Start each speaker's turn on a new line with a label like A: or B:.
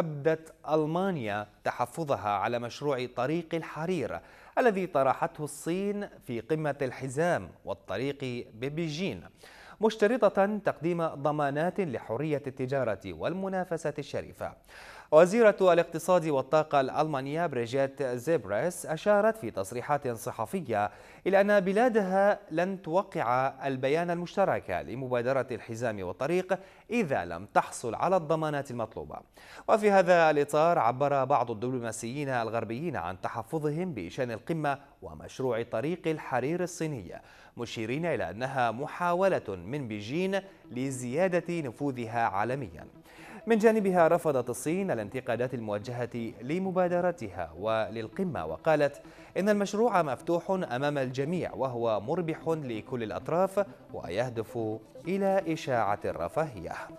A: أبدت ألمانيا تحفظها على مشروع طريق الحرير الذي طرحته الصين في قمة الحزام والطريق ببيجين مشترطة تقديم ضمانات لحرية التجارة والمنافسة الشريفة وزيرة الاقتصاد والطاقة الألمانية بريجيت زيبريس أشارت في تصريحات صحفية إلى أن بلادها لن توقع البيان المشترك لمبادرة الحزام والطريق إذا لم تحصل على الضمانات المطلوبة وفي هذا الإطار عبر بعض الدبلوماسيين الغربيين عن تحفظهم بشأن القمة ومشروع طريق الحرير الصينية مشيرين إلى أنها محاولة من بيجين لزيادة نفوذها عالمياً من جانبها رفضت الصين الانتقادات الموجهة لمبادرتها وللقمة وقالت إن المشروع مفتوح أمام الجميع وهو مربح لكل الأطراف ويهدف إلى إشاعة الرفاهية